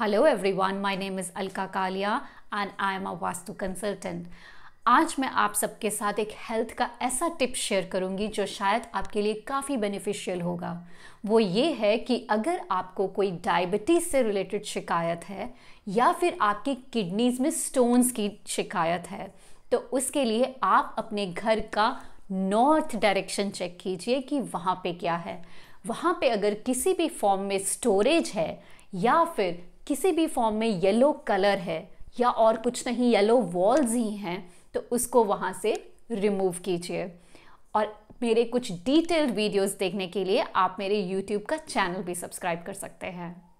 hello everyone my name is Alka Kalia and I am a Vastu consultant आज मैं आप सबके साथ एक हेल्थ का ऐसा टिप शेयर करूंगी जो शायद आपके लिए काफ़ी बेनिफिशियल होगा वो ये है कि अगर आपको कोई डायबिटीज़ से रिलेटेड शिकायत है या फिर आपकी किडनीज़ में स्टोन्स की शिकायत है तो उसके लिए आप अपने घर का नॉर्थ डायरेक्शन चेक कीजिए कि वहाँ पे क्या है वहाँ पे अगर किसी भी फॉर्म में स्टोरेज है या फिर किसी भी फॉर्म में येलो कलर है या और कुछ नहीं येलो वॉल्स ही हैं तो उसको वहाँ से रिमूव कीजिए और मेरे कुछ डिटेल्ड वीडियोस देखने के लिए आप मेरे यूट्यूब का चैनल भी सब्सक्राइब कर सकते हैं